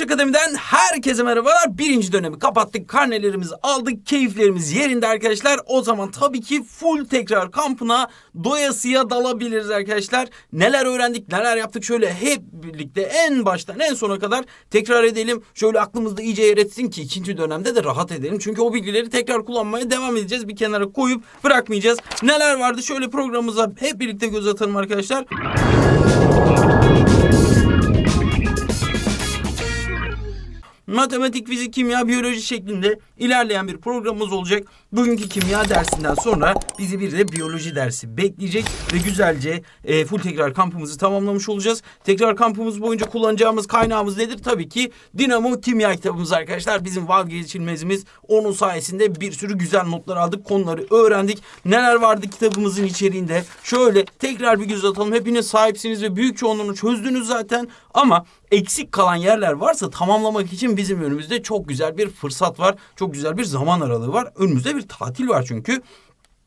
Koç Akademi'den herkese merhabalar. Birinci dönemi kapattık, karnelerimizi aldık, keyiflerimiz yerinde arkadaşlar. O zaman tabii ki full tekrar kampına doyasıya dalabiliriz arkadaşlar. Neler öğrendik, neler yaptık şöyle hep birlikte en baştan en sona kadar tekrar edelim. Şöyle aklımızda iyice yer etsin ki ikinci dönemde de rahat edelim. Çünkü o bilgileri tekrar kullanmaya devam edeceğiz. Bir kenara koyup bırakmayacağız. Neler vardı şöyle programımıza hep birlikte göz atalım arkadaşlar. matematik, fizik, kimya, biyoloji şeklinde ilerleyen bir programımız olacak. Bugünkü kimya dersinden sonra bizi bir de biyoloji dersi bekleyecek ve güzelce e, full tekrar kampımızı tamamlamış olacağız. Tekrar kampımız boyunca kullanacağımız kaynağımız nedir? Tabii ki Dinamo Kimya kitabımız arkadaşlar. Bizim vazgeçilmezimiz. Onun sayesinde bir sürü güzel notlar aldık, konuları öğrendik. Neler vardı kitabımızın içeriğinde? Şöyle tekrar bir göz atalım. Hepiniz sahipsiniz ve büyük çoğunluğunu çözdünüz zaten. Ama eksik kalan yerler varsa tamamlamak için bizim önümüzde çok güzel bir fırsat var. Çok güzel bir zaman aralığı var. Önümüzde bir tatil var çünkü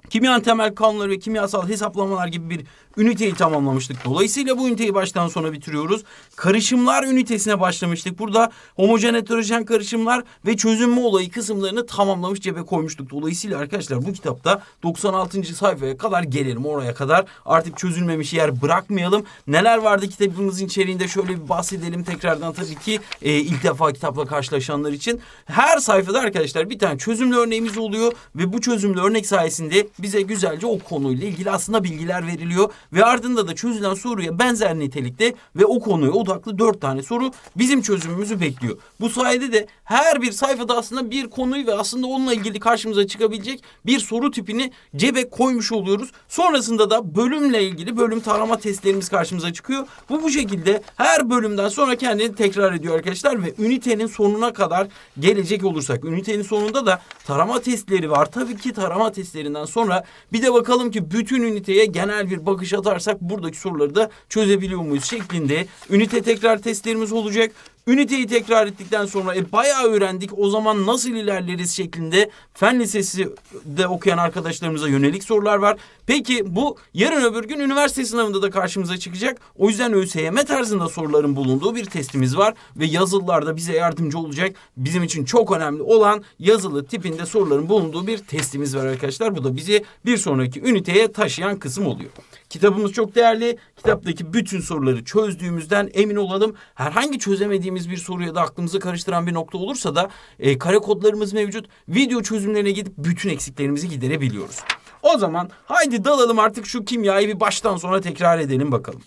kimyan temel kanunları ve kimyasal hesaplamalar gibi bir üniteyi tamamlamıştık. Dolayısıyla bu üniteyi baştan sona bitiriyoruz. Karışımlar ünitesine başlamıştık. Burada homojen heterojen karışımlar ve çözünme olayı kısımlarını tamamlamış cebe koymuştuk. Dolayısıyla arkadaşlar bu kitapta 96. sayfaya kadar gelelim oraya kadar. Artık çözülmemiş yer bırakmayalım. Neler vardı kitabımızın içeriğinde şöyle bir bahsedelim tekrardan tabii ki e, ilk defa kitapla karşılaşanlar için. Her sayfada arkadaşlar bir tane çözümlü örneğimiz oluyor ve bu çözümlü örnek sayesinde bize güzelce o konuyla ilgili aslında bilgiler veriliyor ve ardında da çözülen soruya benzer nitelikte ve o konuya odaklı dört tane soru bizim çözümümüzü bekliyor. Bu sayede de her bir sayfada aslında bir konuyu ve aslında onunla ilgili karşımıza çıkabilecek bir soru tipini cebe koymuş oluyoruz. Sonrasında da bölümle ilgili bölüm tarama testlerimiz karşımıza çıkıyor. Bu bu şekilde her bölümden sonra kendini tekrar ediyor arkadaşlar ve ünitenin sonuna kadar gelecek olursak ünitenin sonunda da tarama testleri var. Tabii ki tarama testlerinden sonra sonra bir de bakalım ki bütün üniteye genel bir bakış atarsak buradaki soruları da çözebiliyor muyuz şeklinde. Ünite tekrar testlerimiz olacak. Üniteyi tekrar ettikten sonra e, bayağı öğrendik o zaman nasıl ilerleriz şeklinde fen lisesi de okuyan arkadaşlarımıza yönelik sorular var. Peki bu yarın öbür gün üniversite sınavında da karşımıza çıkacak. O yüzden ÖSYM tarzında soruların bulunduğu bir testimiz var ve yazılılarda bize yardımcı olacak. Bizim için çok önemli olan yazılı tipinde soruların bulunduğu bir testimiz var arkadaşlar. Bu da bizi bir sonraki üniteye taşıyan kısım oluyor. Kitabımız çok değerli. Kitaptaki bütün soruları çözdüğümüzden emin olalım. Herhangi çözemediğimiz bir soruya da aklımızı karıştıran bir nokta olursa da e, kare kodlarımız mevcut. Video çözümlerine gidip bütün eksiklerimizi giderebiliyoruz. O zaman haydi dalalım artık şu kimyayı bir baştan sona tekrar edelim bakalım.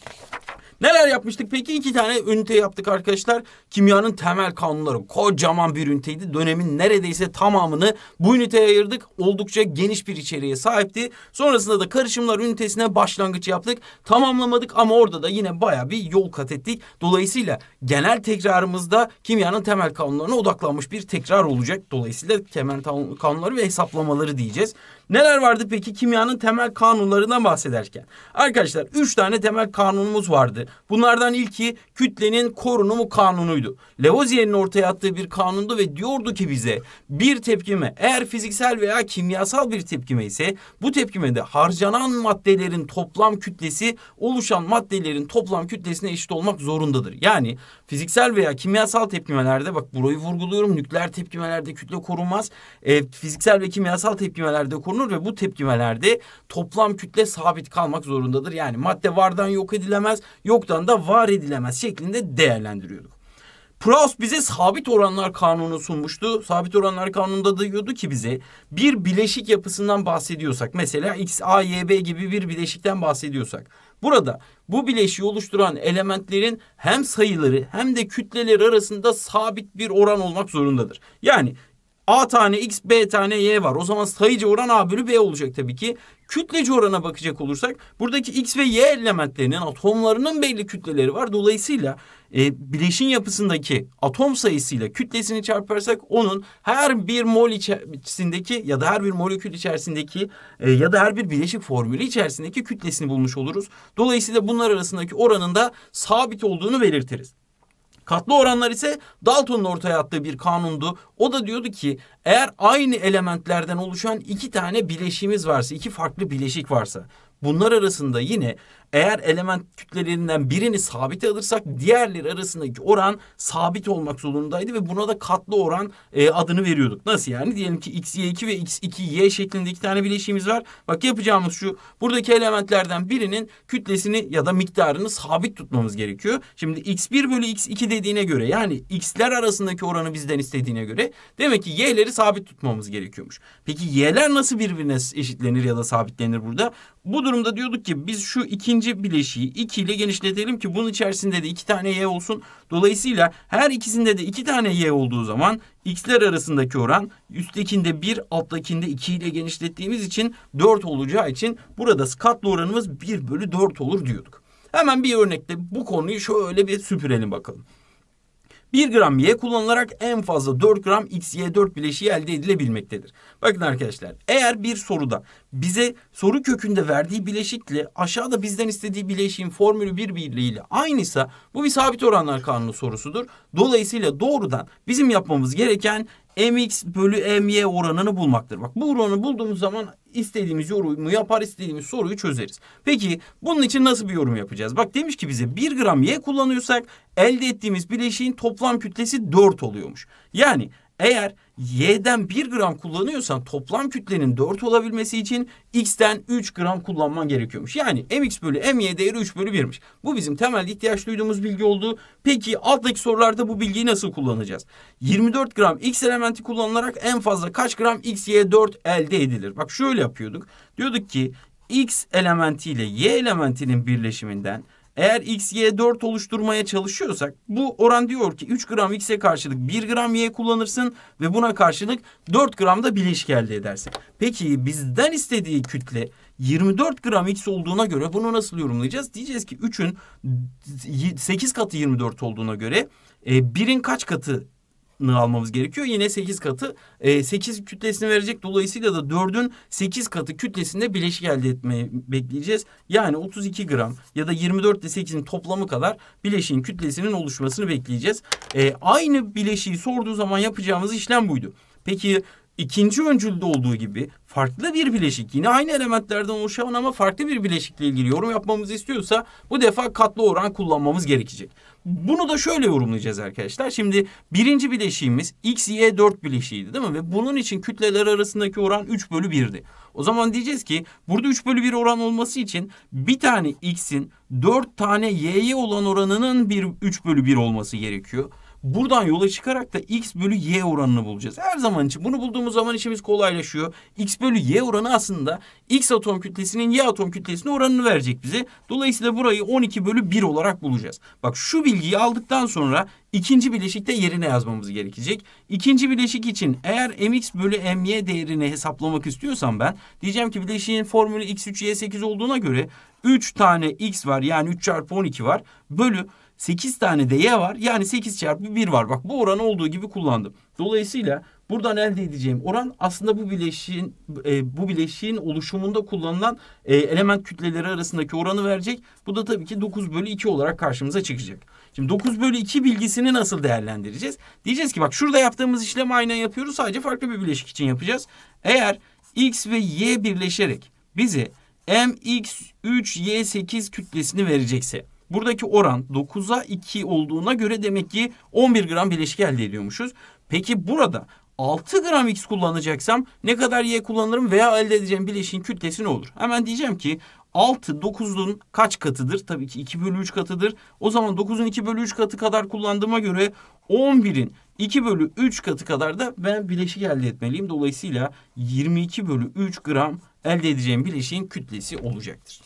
Neler yapmıştık peki? iki tane ünite yaptık arkadaşlar. Kimyanın temel kanunları kocaman bir üniteydi. Dönemin neredeyse tamamını bu üniteye ayırdık. Oldukça geniş bir içeriğe sahipti. Sonrasında da karışımlar ünitesine başlangıç yaptık. Tamamlamadık ama orada da yine baya bir yol kat ettik. Dolayısıyla genel tekrarımızda kimyanın temel kanunlarına odaklanmış bir tekrar olacak. Dolayısıyla temel kanunları ve hesaplamaları diyeceğiz. Neler vardı peki kimyanın temel kanunlarından bahsederken? Arkadaşlar üç tane temel kanunumuz vardı. Bunlardan ilki kütlenin korunumu kanunuydu. Levozier'in ortaya attığı bir kanundu ve diyordu ki bize bir tepkime eğer fiziksel veya kimyasal bir tepkime ise bu tepkimede harcanan maddelerin toplam kütlesi oluşan maddelerin toplam kütlesine eşit olmak zorundadır. Yani fiziksel veya kimyasal tepkimelerde bak burayı vurguluyorum nükleer tepkimelerde kütle korunmaz. E, fiziksel ve kimyasal tepkimelerde korunmaz korunur ve bu tepkimelerde toplam kütle sabit kalmak zorundadır. Yani madde vardan yok edilemez, yoktan da var edilemez şeklinde değerlendiriyorduk. Proust bize sabit oranlar kanunu sunmuştu. Sabit oranlar kanununda diyordu ki bize bir bileşik yapısından bahsediyorsak mesela X, A, Y, B gibi bir bileşikten bahsediyorsak burada bu bileşiği oluşturan elementlerin hem sayıları hem de kütleleri arasında sabit bir oran olmak zorundadır. Yani A tane X, B tane Y var. O zaman sayıcı oran A bölü B olacak tabii ki. Kütleci orana bakacak olursak buradaki X ve Y elementlerinin atomlarının belli kütleleri var. Dolayısıyla e, bileşin yapısındaki atom sayısıyla kütlesini çarparsak onun her bir mol içerisindeki ya da her bir molekül içerisindeki e, ya da her bir bileşik formülü içerisindeki kütlesini bulmuş oluruz. Dolayısıyla bunlar arasındaki oranın da sabit olduğunu belirtiriz. Katlı oranlar ise Dalton'un ortaya attığı bir kanundu. O da diyordu ki eğer aynı elementlerden oluşan iki tane bileşimiz varsa, iki farklı bileşik varsa bunlar arasında yine eğer element kütlelerinden birini sabit alırsak diğerleri arasındaki oran sabit olmak zorundaydı ve buna da katlı oran e, adını veriyorduk. Nasıl yani? Diyelim ki x, y 2 ve x, 2, y şeklinde iki tane bileşiğimiz var. Bak yapacağımız şu. Buradaki elementlerden birinin kütlesini ya da miktarını sabit tutmamız gerekiyor. Şimdi x1 bölü x2 dediğine göre yani x'ler arasındaki oranı bizden istediğine göre demek ki y'leri sabit tutmamız gerekiyormuş. Peki y'ler nasıl birbirine eşitlenir ya da sabitlenir burada? Bu durumda diyorduk ki biz şu ikinci ikinci bileşiği 2 ile genişletelim ki bunun içerisinde de 2 tane y olsun. Dolayısıyla her ikisinde de 2 tane y olduğu zaman x'ler arasındaki oran üsttekinde 1 alttakinde 2 ile genişlettiğimiz için 4 olacağı için burada katlı oranımız 1 bölü 4 olur diyorduk. Hemen bir örnekle bu konuyu şöyle bir süpürelim bakalım. 1 gram Y kullanılarak en fazla 4 gram x y 4 bileşiği elde edilebilmektedir. Bakın arkadaşlar eğer bir soruda bize soru kökünde verdiği bileşikle aşağıda bizden istediği bileşiğin formülü bir birbiriyle aynıysa bu bir sabit oranlar kanunu sorusudur. Dolayısıyla doğrudan bizim yapmamız gereken mx bölü my oranını bulmaktır. Bak bu oranı bulduğumuz zaman istediğimiz yorumu yapar istediğimiz soruyu çözeriz. Peki bunun için nasıl bir yorum yapacağız? Bak demiş ki bize 1 gram y kullanıyorsak elde ettiğimiz bileşiğin toplam kütlesi 4 oluyormuş. Yani eğer Y'den 1 gram kullanıyorsan toplam kütlenin 4 olabilmesi için X'den 3 gram kullanman gerekiyormuş. Yani MX bölü MY değeri 3 bölü 1'miş. Bu bizim temel ihtiyaç duyduğumuz bilgi oldu. Peki alttaki sorularda bu bilgiyi nasıl kullanacağız? 24 gram X elementi kullanılarak en fazla kaç gram XY4 elde edilir? Bak şöyle yapıyorduk. Diyorduk ki X elementi ile Y elementinin birleşiminden eğer x, y 4 oluşturmaya çalışıyorsak bu oran diyor ki 3 gram x'e karşılık 1 gram y kullanırsın ve buna karşılık 4 gram da bileşik elde edersin. Peki bizden istediği kütle 24 gram x olduğuna göre bunu nasıl yorumlayacağız? Diyeceğiz ki 3'ün 8 katı 24 olduğuna göre 1'in e, kaç katı almamız gerekiyor. Yine 8 katı e, 8 kütlesini verecek. Dolayısıyla da 4'ün 8 katı kütlesinde bileşik elde etmeyi bekleyeceğiz. Yani 32 gram ya da 24 ile 8'in toplamı kadar bileşiğin kütlesinin oluşmasını bekleyeceğiz. E, aynı bileşiği sorduğu zaman yapacağımız işlem buydu. Peki ikinci öncülde olduğu gibi farklı bir bileşik yine aynı elementlerden oluşan ama farklı bir bileşikle ilgili yorum yapmamızı istiyorsa bu defa katlı oran kullanmamız gerekecek. Bunu da şöyle yorumlayacağız arkadaşlar. Şimdi birinci bileşiğimiz xy 4 bileşiğiydi değil mi? Ve bunun için kütleler arasındaki oran 3 bölü 1'di. O zaman diyeceğiz ki burada 3 bölü 1 oran olması için bir tane x'in 4 tane y'ye olan oranının bir 3 bölü 1 olması gerekiyor. Buradan yola çıkarak da x bölü y oranını bulacağız. Her zaman için bunu bulduğumuz zaman işimiz kolaylaşıyor. x bölü y oranı aslında x atom kütlesinin y atom kütlesinin oranını verecek bize. Dolayısıyla burayı 12 bölü 1 olarak bulacağız. Bak şu bilgiyi aldıktan sonra ikinci bileşikte yerine yazmamız gerekecek. İkinci bileşik için eğer mx bölü my değerini hesaplamak istiyorsam ben diyeceğim ki bileşiğin formülü x3y8 olduğuna göre 3 tane x var yani 3 çarpı 12 var bölü 8 tane de y var. Yani 8 çarpı 1 var. Bak bu oranı olduğu gibi kullandım. Dolayısıyla buradan elde edeceğim oran aslında bu bileşiğin e, bu bileşiğin oluşumunda kullanılan e, element kütleleri arasındaki oranı verecek. Bu da tabii ki 9 bölü 2 olarak karşımıza çıkacak. Şimdi 9 bölü 2 bilgisini nasıl değerlendireceğiz? Diyeceğiz ki bak şurada yaptığımız işlemi aynen yapıyoruz. Sadece farklı bir bileşik için yapacağız. Eğer x ve y birleşerek bize mx3y8 kütlesini verecekse Buradaki oran 9'a 2 olduğuna göre demek ki 11 gram bileşik elde ediyormuşuz. Peki burada 6 gram X kullanacaksam ne kadar Y kullanırım veya elde edeceğim bileşiğin kütlesi ne olur? Hemen diyeceğim ki 6 9'un kaç katıdır? Tabii ki 2 bölü 3 katıdır. O zaman 9'un 2 bölü 3 katı kadar kullandığıma göre 11'in 2 bölü 3 katı kadar da ben bileşik elde etmeliyim. Dolayısıyla 22 bölü 3 gram elde edeceğim bileşiğin kütlesi olacaktır.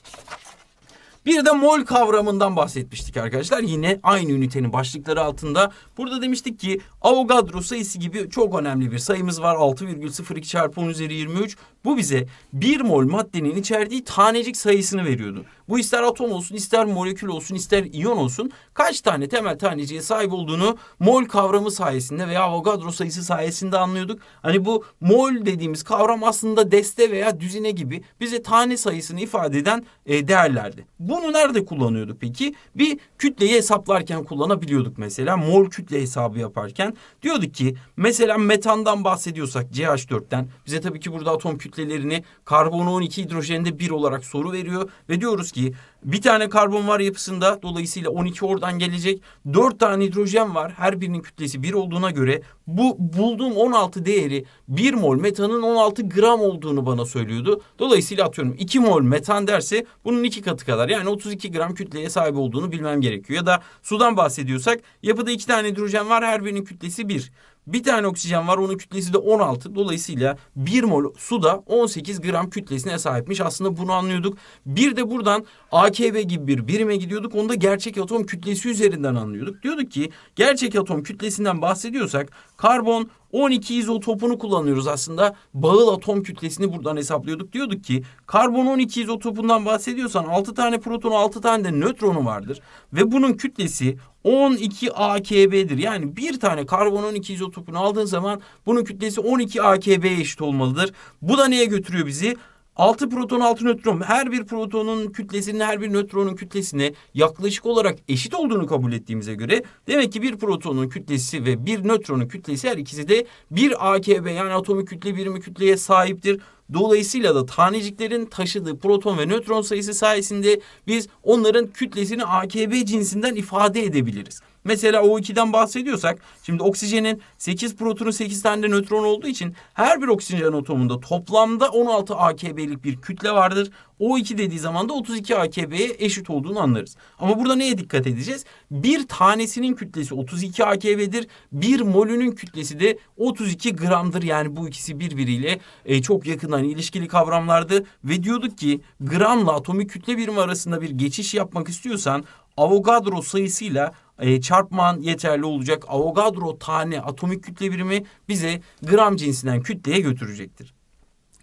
Bir de mol kavramından bahsetmiştik arkadaşlar. Yine aynı ünitenin başlıkları altında. Burada demiştik ki Avogadro sayısı gibi çok önemli bir sayımız var. 6,02 çarpı 10 üzeri 23. Bu bize bir mol maddenin içerdiği tanecik sayısını veriyordu. Bu ister atom olsun, ister molekül olsun, ister iyon olsun kaç tane temel taneciğe sahip olduğunu mol kavramı sayesinde veya Avogadro sayısı sayesinde anlıyorduk. Hani bu mol dediğimiz kavram aslında deste veya düzine gibi bize tane sayısını ifade eden e, değerlerdi. Bunu nerede kullanıyorduk peki? Bir kütleyi hesaplarken kullanabiliyorduk mesela. Mol kütle hesabı yaparken diyorduk ki mesela metandan bahsediyorsak CH4'ten bize tabii ki burada atom kütle kütlelerini karbon 12 hidrojende 1 olarak soru veriyor. Ve diyoruz ki bir tane karbon var yapısında dolayısıyla 12 oradan gelecek. 4 tane hidrojen var her birinin kütlesi 1 olduğuna göre bu bulduğum 16 değeri 1 mol metanın 16 gram olduğunu bana söylüyordu. Dolayısıyla atıyorum 2 mol metan derse bunun 2 katı kadar yani 32 gram kütleye sahip olduğunu bilmem gerekiyor. Ya da sudan bahsediyorsak yapıda 2 tane hidrojen var her birinin kütlesi 1. Bir tane oksijen var onun kütlesi de 16. Dolayısıyla 1 mol su da 18 gram kütlesine sahipmiş. Aslında bunu anlıyorduk. Bir de buradan AKB gibi bir birime gidiyorduk. Onu da gerçek atom kütlesi üzerinden anlıyorduk. Diyorduk ki gerçek atom kütlesinden bahsediyorsak karbon 12 izotopunu kullanıyoruz aslında. Bağıl atom kütlesini buradan hesaplıyorduk. Diyorduk ki karbon 12 izotopundan bahsediyorsan 6 tane protonu 6 tane de nötronu vardır. Ve bunun kütlesi 12 AKB'dir. Yani bir tane karbon 12 izotopunu aldığın zaman bunun kütlesi 12 AKB'ye eşit olmalıdır. Bu da neye götürüyor bizi? 6 proton 6 nötron her bir protonun kütlesinin her bir nötronun kütlesine yaklaşık olarak eşit olduğunu kabul ettiğimize göre demek ki bir protonun kütlesi ve bir nötronun kütlesi her ikisi de bir AKB yani atomik kütle birimi kütleye sahiptir. Dolayısıyla da taneciklerin taşıdığı proton ve nötron sayısı sayesinde biz onların kütlesini AKB cinsinden ifade edebiliriz. Mesela O2'den bahsediyorsak şimdi oksijenin 8 protonu 8 tane de nötron olduğu için her bir oksijen atomunda toplamda 16 AKB'lik bir kütle vardır. O 2 dediği zaman da 32 AKB'ye eşit olduğunu anlarız. Ama burada neye dikkat edeceğiz? Bir tanesinin kütlesi 32 AKB'dir. Bir molünün kütlesi de 32 gramdır. Yani bu ikisi birbiriyle e, çok yakın, yakından ilişkili kavramlardı. Ve diyorduk ki gramla atomik kütle birimi arasında bir geçiş yapmak istiyorsan Avogadro sayısıyla e, çarpman yeterli olacak. Avogadro tane atomik kütle birimi bize gram cinsinden kütleye götürecektir.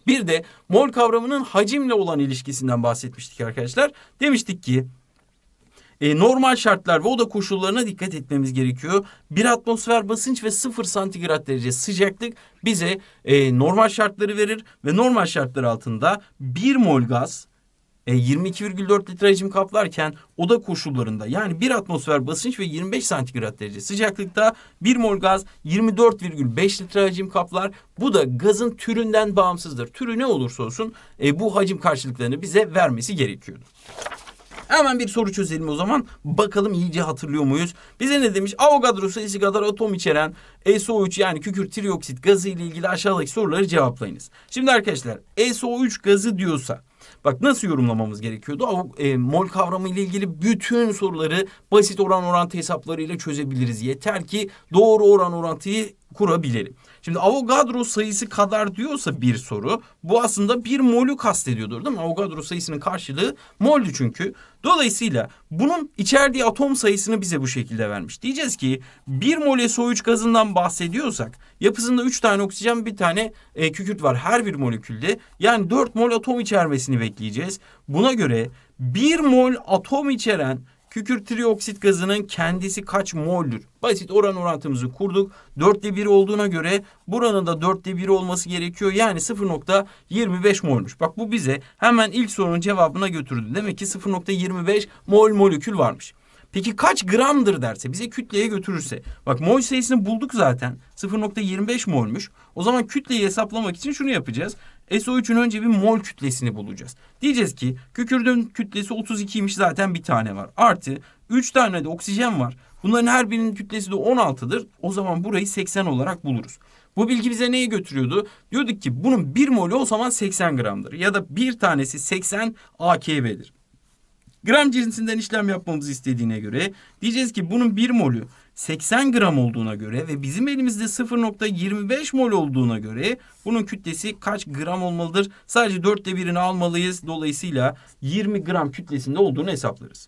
Bir de mol kavramının hacimle olan ilişkisinden bahsetmiştik arkadaşlar. Demiştik ki e, normal şartlar ve oda koşullarına dikkat etmemiz gerekiyor. Bir atmosfer basınç ve sıfır santigrat derece sıcaklık bize e, normal şartları verir ve normal şartlar altında bir mol gaz 22,4 e, litre hacim kaplarken oda koşullarında yani bir atmosfer basınç ve 25 santigrat derece sıcaklıkta bir mol gaz 24,5 litre hacim kaplar. Bu da gazın türünden bağımsızdır. Türü ne olursa olsun e, bu hacim karşılıklarını bize vermesi gerekiyordu. Hemen bir soru çözelim o zaman. Bakalım iyice hatırlıyor muyuz? Bize ne demiş? Avogadro sayısı kadar atom içeren e SO3 yani kükürt trioksit gazı ile ilgili aşağıdaki soruları cevaplayınız. Şimdi arkadaşlar e SO3 gazı diyorsa Bak nasıl yorumlamamız gerekiyordu? E, mol kavramı ile ilgili bütün soruları basit oran orantı hesaplarıyla çözebiliriz. Yeter ki doğru oran orantıyı kurabilirim. Şimdi Avogadro sayısı kadar diyorsa bir soru bu aslında bir molü kastediyordur değil mi? Avogadro sayısının karşılığı moldü çünkü. Dolayısıyla bunun içerdiği atom sayısını bize bu şekilde vermiş. Diyeceğiz ki bir mol SO3 gazından bahsediyorsak yapısında üç tane oksijen bir tane e, kükürt var her bir molekülde. Yani dört mol atom içermesini bekleyeceğiz. Buna göre bir mol atom içeren Kükürtrioksit gazının kendisi kaç moldür? Basit oran orantımızı kurduk. 4'te 1 olduğuna göre buranın da 4'te 1 olması gerekiyor. Yani 0.25 molmuş. Bak bu bize hemen ilk sorunun cevabına götürdü. Demek ki 0.25 mol molekül varmış. Peki kaç gramdır derse bize kütleye götürürse. Bak mol sayısını bulduk zaten. 0.25 molmuş. O zaman kütleyi hesaplamak için şunu yapacağız. SO3'ün önce bir mol kütlesini bulacağız. Diyeceğiz ki kükürdüğün kütlesi 32'ymiş zaten bir tane var. Artı 3 tane de oksijen var. Bunların her birinin kütlesi de 16'dır. O zaman burayı 80 olarak buluruz. Bu bilgi bize neye götürüyordu? Diyorduk ki bunun bir molü o zaman 80 gramdır. Ya da bir tanesi 80 AKB'dir gram cinsinden işlem yapmamızı istediğine göre diyeceğiz ki bunun 1 molü 80 gram olduğuna göre ve bizim elimizde 0.25 mol olduğuna göre bunun kütlesi kaç gram olmalıdır? Sadece dörtte birini almalıyız. Dolayısıyla 20 gram kütlesinde olduğunu hesaplarız.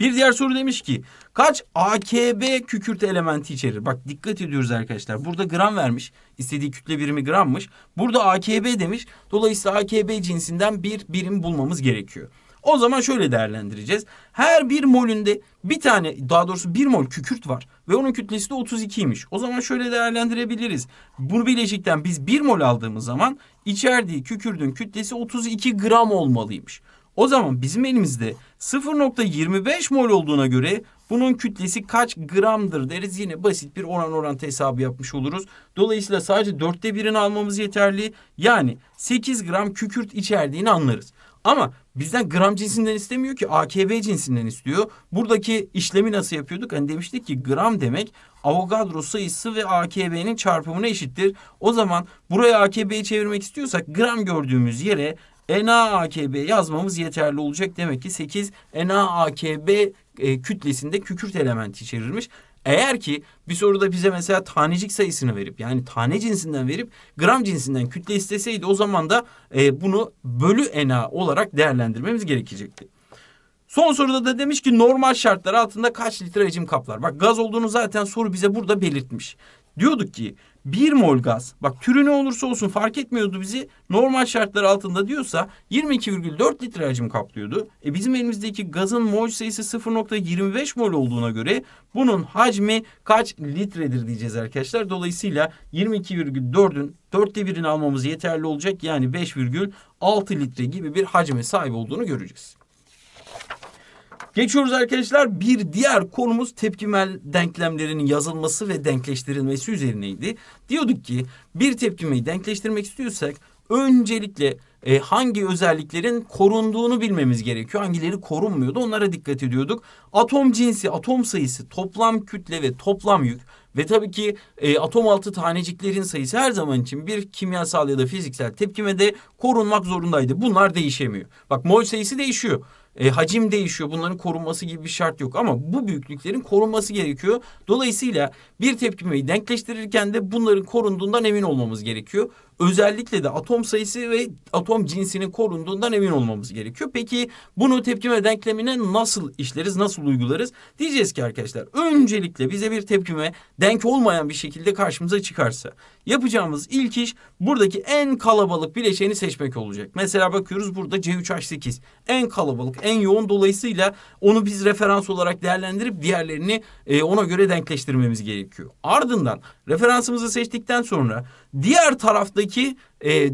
Bir diğer soru demiş ki kaç AKB kükürt elementi içerir? Bak dikkat ediyoruz arkadaşlar. Burada gram vermiş. İstediği kütle birimi grammış. Burada AKB demiş. Dolayısıyla AKB cinsinden bir birim bulmamız gerekiyor. O zaman şöyle değerlendireceğiz. Her bir molünde bir tane daha doğrusu bir mol kükürt var ve onun kütlesi de 32'ymiş. O zaman şöyle değerlendirebiliriz. Bu bileşikten biz bir mol aldığımız zaman içerdiği kükürdün kütlesi 32 gram olmalıymış. O zaman bizim elimizde 0.25 mol olduğuna göre bunun kütlesi kaç gramdır deriz. Yine basit bir oran oran hesabı yapmış oluruz. Dolayısıyla sadece dörtte birini almamız yeterli. Yani 8 gram kükürt içerdiğini anlarız. Ama bizden gram cinsinden istemiyor ki AKB cinsinden istiyor. Buradaki işlemi nasıl yapıyorduk? Hani demiştik ki gram demek Avogadro sayısı ve AKB'nin çarpımına eşittir. O zaman buraya AKB'yi çevirmek istiyorsak gram gördüğümüz yere NA AKB yazmamız yeterli olacak. Demek ki 8 NA AKB e, kütlesinde kükürt elementi içerirmiş. Eğer ki bir soruda bize mesela tanecik sayısını verip yani tane cinsinden verip gram cinsinden kütle isteseydi o zaman da e, bunu bölü na olarak değerlendirmemiz gerekecekti. Son soruda da demiş ki normal şartlar altında kaç litre hacim kaplar? Bak gaz olduğunu zaten soru bize burada belirtmiş. Diyorduk ki 1 mol gaz bak türü ne olursa olsun fark etmiyordu bizi normal şartlar altında diyorsa 22,4 litre hacim kaplıyordu. E bizim elimizdeki gazın mol sayısı 0.25 mol olduğuna göre bunun hacmi kaç litredir diyeceğiz arkadaşlar. Dolayısıyla 22,4'ün dörtte birini almamız yeterli olacak. Yani 5,6 litre gibi bir hacme sahip olduğunu göreceğiz. Geçiyoruz arkadaşlar bir diğer konumuz tepkimel denklemlerinin yazılması ve denkleştirilmesi üzerineydi. Diyorduk ki bir tepkimeyi denkleştirmek istiyorsak öncelikle e, hangi özelliklerin korunduğunu bilmemiz gerekiyor. Hangileri korunmuyordu onlara dikkat ediyorduk. Atom cinsi, atom sayısı, toplam kütle ve toplam yük ve tabii ki e, atom altı taneciklerin sayısı her zaman için bir kimyasal ya da fiziksel tepkime de korunmak zorundaydı. Bunlar değişemiyor. Bak mol sayısı değişiyor. E, hacim değişiyor. Bunların korunması gibi bir şart yok ama bu büyüklüklerin korunması gerekiyor. Dolayısıyla bir tepkimeyi denkleştirirken de bunların korunduğundan emin olmamız gerekiyor. Özellikle de atom sayısı ve atom cinsinin korunduğundan emin olmamız gerekiyor. Peki bunu tepkime denklemine nasıl işleriz, nasıl uygularız? Diyeceğiz ki arkadaşlar öncelikle bize bir tepkime denk olmayan bir şekilde karşımıza çıkarsa yapacağımız ilk iş buradaki en kalabalık bileşeni seçmek olacak. Mesela bakıyoruz burada C3H8 en kalabalık, en yoğun dolayısıyla onu biz referans olarak değerlendirip diğerlerini e, ona göre denkleştirmemiz gerekiyor. Ardından referansımızı seçtikten sonra diğer tarafta Buradaki e,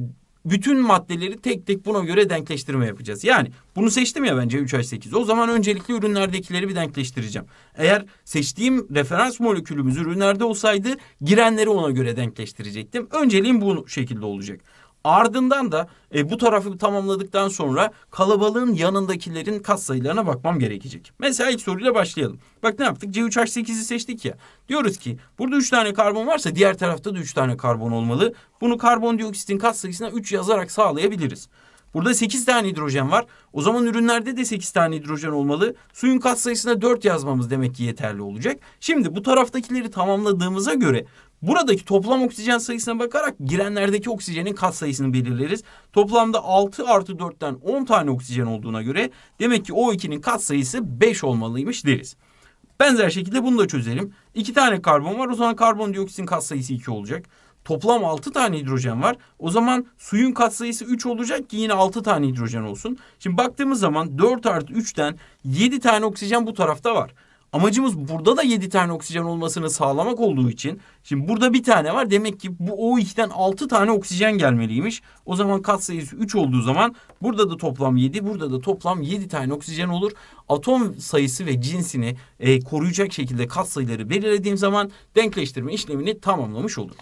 bütün maddeleri tek tek buna göre denkleştirme yapacağız. Yani bunu seçtim ya bence 3 ay 8 O zaman öncelikli ürünlerdekileri bir denkleştireceğim. Eğer seçtiğim referans molekülümüz ürünlerde olsaydı girenleri ona göre denkleştirecektim. Önceliğim bu şekilde olacak. Ardından da e, bu tarafı tamamladıktan sonra kalabalığın yanındakilerin kat sayılarına bakmam gerekecek. Mesela ilk soruyla başlayalım. Bak ne yaptık? C3H8'i seçtik ya. Diyoruz ki burada 3 tane karbon varsa diğer tarafta da 3 tane karbon olmalı. Bunu karbondioksitin kat sayısına 3 yazarak sağlayabiliriz. Burada 8 tane hidrojen var. O zaman ürünlerde de 8 tane hidrojen olmalı. Suyun kat sayısına 4 yazmamız demek ki yeterli olacak. Şimdi bu taraftakileri tamamladığımıza göre Buradaki toplam oksijen sayısına bakarak girenlerdeki oksijenin kat sayısını belirleriz. Toplamda 6 artı 4'ten 10 tane oksijen olduğuna göre demek ki O2'nin kat sayısı 5 olmalıymış deriz. Benzer şekilde bunu da çözelim. 2 tane karbon var o zaman karbondioksitin kat sayısı 2 olacak. Toplam 6 tane hidrojen var. O zaman suyun kat sayısı 3 olacak ki yine 6 tane hidrojen olsun. Şimdi baktığımız zaman 4 artı 3'ten 7 tane oksijen bu tarafta var. Amacımız burada da 7 tane oksijen olmasını sağlamak olduğu için şimdi burada bir tane var. Demek ki bu O2'den 6 tane oksijen gelmeliymiş. O zaman katsayısı 3 olduğu zaman burada da toplam 7, burada da toplam 7 tane oksijen olur. Atom sayısı ve cinsini e, koruyacak şekilde katsayıları belirlediğim zaman denkleştirme işlemini tamamlamış olurum.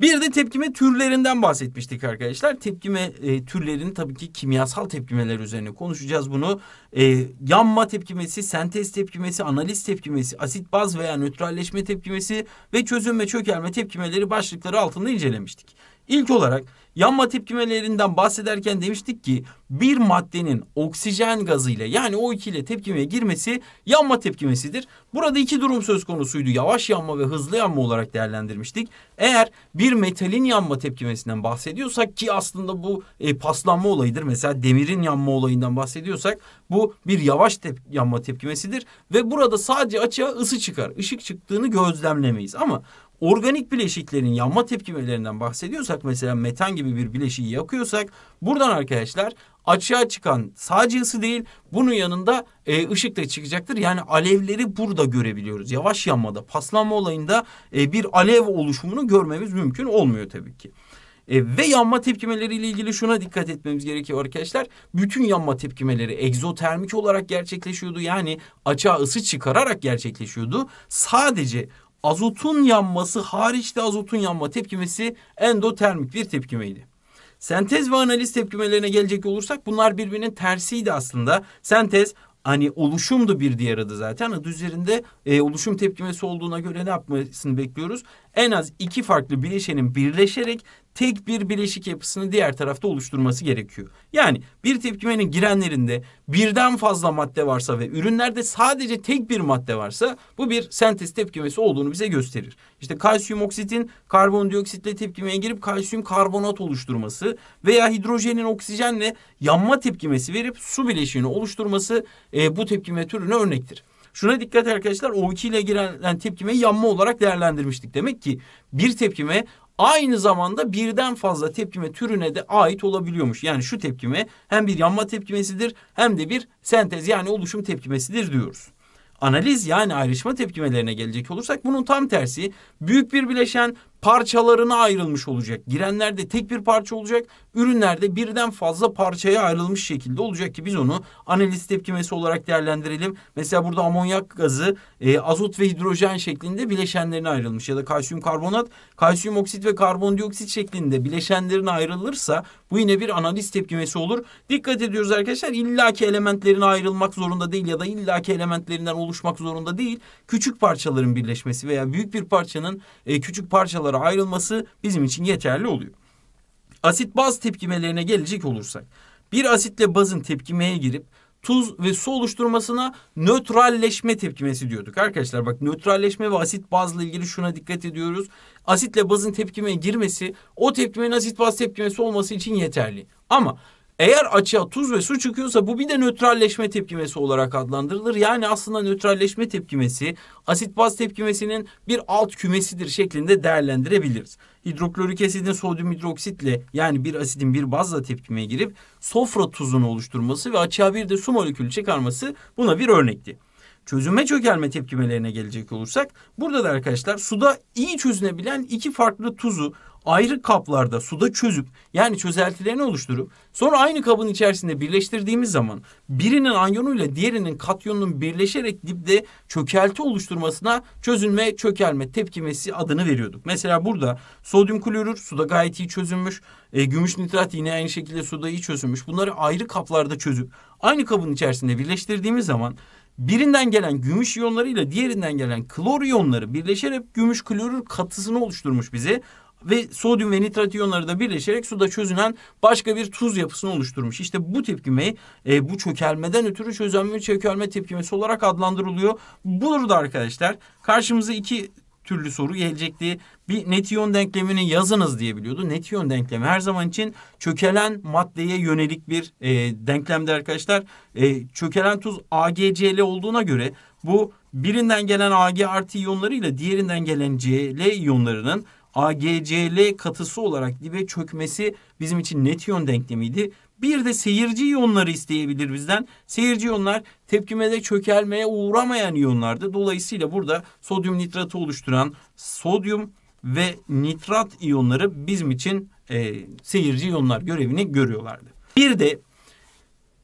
Bir de tepkime türlerinden bahsetmiştik arkadaşlar. Tepkime e, türlerini tabii ki kimyasal tepkimeler üzerine konuşacağız bunu. E, yanma tepkimesi, sentez tepkimesi, analiz tepkimesi, asit baz veya nötralleşme tepkimesi ve çözünme çökelme tepkimeleri başlıkları altında incelemiştik. İlk olarak yanma tepkimelerinden bahsederken demiştik ki bir maddenin oksijen gazıyla yani O2 ile tepkimeye girmesi yanma tepkimesidir. Burada iki durum söz konusuydu. Yavaş yanma ve hızlı yanma olarak değerlendirmiştik. Eğer bir metalin yanma tepkimesinden bahsediyorsak ki aslında bu e, paslanma olayıdır. Mesela demirin yanma olayından bahsediyorsak bu bir yavaş tep yanma tepkimesidir. Ve burada sadece açığa ısı çıkar. Işık çıktığını gözlemlemeyiz. Ama organik bileşiklerin yanma tepkimelerinden bahsediyorsak mesela metan gibi bir bileşiği yakıyorsak buradan arkadaşlar açığa çıkan sadece ısı değil bunun yanında e, ışık da çıkacaktır. Yani alevleri burada görebiliyoruz. Yavaş yanmada paslanma olayında e, bir alev oluşumunu görmemiz mümkün olmuyor tabii ki. E, ve yanma tepkimeleriyle ilgili şuna dikkat etmemiz gerekiyor arkadaşlar. Bütün yanma tepkimeleri egzotermik olarak gerçekleşiyordu. Yani açığa ısı çıkararak gerçekleşiyordu. Sadece azotun yanması hariç de azotun yanma tepkimesi endotermik bir tepkimeydi. Sentez ve analiz tepkimelerine gelecek olursak bunlar birbirinin tersiydi aslında. Sentez hani oluşumdu bir diğer adı zaten. Adı üzerinde e, oluşum tepkimesi olduğuna göre ne yapmasını bekliyoruz? en az iki farklı bileşenin birleşerek tek bir bileşik yapısını diğer tarafta oluşturması gerekiyor. Yani bir tepkimenin girenlerinde birden fazla madde varsa ve ürünlerde sadece tek bir madde varsa bu bir sentez tepkimesi olduğunu bize gösterir. İşte kalsiyum oksitin karbondioksitle tepkimeye girip kalsiyum karbonat oluşturması veya hidrojenin oksijenle yanma tepkimesi verip su bileşiğini oluşturması e, bu tepkime türüne örnektir. Şuna dikkat arkadaşlar O2 ile giren tepkimeyi yanma olarak değerlendirmiştik. Demek ki bir tepkime aynı zamanda birden fazla tepkime türüne de ait olabiliyormuş. Yani şu tepkime hem bir yanma tepkimesidir hem de bir sentez yani oluşum tepkimesidir diyoruz. Analiz yani ayrışma tepkimelerine gelecek olursak bunun tam tersi büyük bir bileşen parçalarına ayrılmış olacak. Girenlerde tek bir parça olacak. Ürünlerde birden fazla parçaya ayrılmış şekilde olacak ki biz onu analiz tepkimesi olarak değerlendirelim. Mesela burada amonyak gazı e, azot ve hidrojen şeklinde bileşenlerine ayrılmış ya da kalsiyum karbonat, kalsiyum oksit ve karbondioksit şeklinde bileşenlerine ayrılırsa bu yine bir analiz tepkimesi olur. Dikkat ediyoruz arkadaşlar illaki elementlerine ayrılmak zorunda değil ya da illaki elementlerinden oluşmak zorunda değil. Küçük parçaların birleşmesi veya büyük bir parçanın e, küçük parçalar parçalara ayrılması bizim için yeterli oluyor. Asit baz tepkimelerine gelecek olursak bir asitle bazın tepkimeye girip tuz ve su oluşturmasına nötralleşme tepkimesi diyorduk. Arkadaşlar bak nötralleşme ve asit bazla ilgili şuna dikkat ediyoruz. Asitle bazın tepkimeye girmesi o tepkimenin asit baz tepkimesi olması için yeterli. Ama eğer açığa tuz ve su çıkıyorsa bu bir de nötralleşme tepkimesi olarak adlandırılır. Yani aslında nötralleşme tepkimesi asit baz tepkimesinin bir alt kümesidir şeklinde değerlendirebiliriz. Hidroklorik asidin sodyum hidroksitle yani bir asidin bir bazla tepkime girip sofra tuzunu oluşturması ve açığa bir de su molekülü çıkarması buna bir örnekti çözünme çökelme tepkimelerine gelecek olursak burada da arkadaşlar suda iyi çözünebilen iki farklı tuzu ayrı kaplarda suda çözüp yani çözeltilerini oluşturup sonra aynı kabın içerisinde birleştirdiğimiz zaman birinin anyonuyla diğerinin katyonunun birleşerek dipte çökelti oluşturmasına çözünme, çökelme tepkimesi adını veriyorduk. Mesela burada sodyum klorür suda gayet iyi çözünmüş. E, gümüş nitrat yine aynı şekilde suda iyi çözünmüş. Bunları ayrı kaplarda çözüp aynı kabın içerisinde birleştirdiğimiz zaman birinden gelen gümüş iyonları ile diğerinden gelen klor iyonları birleşerek gümüş klorür katısını oluşturmuş bize ve sodyum ve nitrat iyonları da birleşerek suda çözünen başka bir tuz yapısını oluşturmuş. İşte bu tepkimeyi e, bu çökelmeden ötürü çözelme çökelme tepkimesi olarak adlandırılıyor. Burada arkadaşlar karşımıza iki türlü soru gelecekti. Bir netiyon denklemini yazınız diye biliyordu. Netiyon denklemi her zaman için çökelen maddeye yönelik bir e, denklemdi arkadaşlar. E, çökelen tuz AgCl olduğuna göre bu birinden gelen Ag artı iyonlarıyla diğerinden gelen Cl iyonlarının AGCL katısı olarak dibe çökmesi bizim için net yön denklemiydi. Bir de seyirci iyonları isteyebilir bizden. Seyirci iyonlar tepkimede çökelmeye uğramayan iyonlardı. Dolayısıyla burada sodyum nitratı oluşturan sodyum ve nitrat iyonları bizim için e, seyirci iyonlar görevini görüyorlardı. Bir de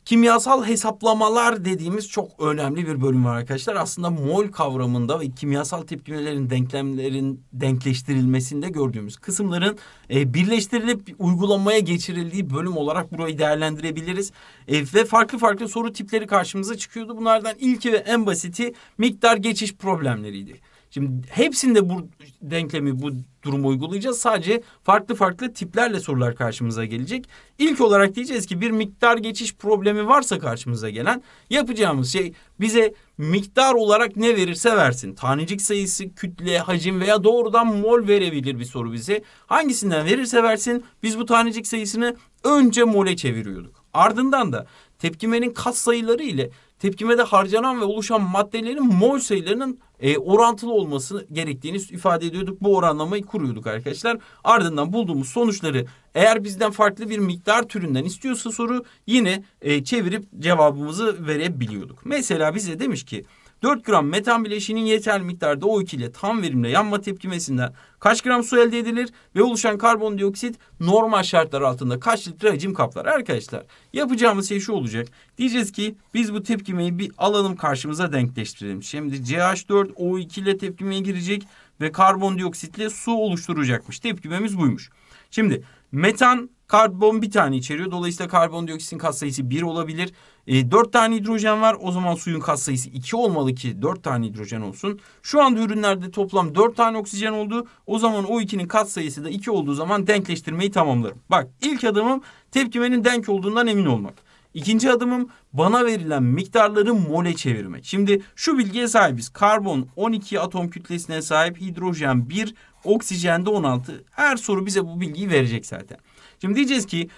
Kimyasal hesaplamalar dediğimiz çok önemli bir bölüm var arkadaşlar. Aslında mol kavramında ve kimyasal tepkimelerin denklemlerin denkleştirilmesinde gördüğümüz kısımların e, birleştirilip uygulamaya geçirildiği bölüm olarak burayı değerlendirebiliriz. E, ve farklı farklı soru tipleri karşımıza çıkıyordu. Bunlardan ilki ve en basiti miktar geçiş problemleriydi. Şimdi hepsinde bu denklemi bu durumu uygulayacağız. Sadece farklı farklı tiplerle sorular karşımıza gelecek. İlk olarak diyeceğiz ki bir miktar geçiş problemi varsa karşımıza gelen yapacağımız şey bize miktar olarak ne verirse versin. Tanecik sayısı, kütle, hacim veya doğrudan mol verebilir bir soru bize. Hangisinden verirse versin biz bu tanecik sayısını önce mole çeviriyorduk. Ardından da tepkimenin kat sayıları ile tepkimede harcanan ve oluşan maddelerin mol sayılarının e, orantılı olması gerektiğini ifade ediyorduk. Bu oranlamayı kuruyorduk arkadaşlar. Ardından bulduğumuz sonuçları eğer bizden farklı bir miktar türünden istiyorsa soru yine e, çevirip cevabımızı verebiliyorduk. Mesela bize demiş ki 4 gram metan bileşiğinin yeterli miktarda O2 ile tam verimle yanma tepkimesinden kaç gram su elde edilir ve oluşan karbondioksit normal şartlar altında kaç litre hacim kaplar? Arkadaşlar yapacağımız şey şu olacak. Diyeceğiz ki biz bu tepkimeyi bir alalım karşımıza denkleştirelim. Şimdi CH4 O2 ile tepkimeye girecek ve karbondioksitle su oluşturacakmış. Tepkimemiz buymuş. Şimdi metan karbon bir tane içeriyor. Dolayısıyla karbondioksitin katsayısı 1 olabilir. E, 4 tane hidrojen var. O zaman suyun kat sayısı 2 olmalı ki 4 tane hidrojen olsun. Şu anda ürünlerde toplam 4 tane oksijen oldu. O zaman o 2'nin sayısı da 2 olduğu zaman denkleştirmeyi tamamlarım. Bak ilk adımım tepkimenin denk olduğundan emin olmak. İkinci adımım bana verilen miktarları mole çevirmek. Şimdi şu bilgiye sahibiz. Karbon 12 atom kütlesine sahip, hidrojen 1, oksijen de 16. Her soru bize bu bilgiyi verecek zaten. Şimdi diyeceğiz ki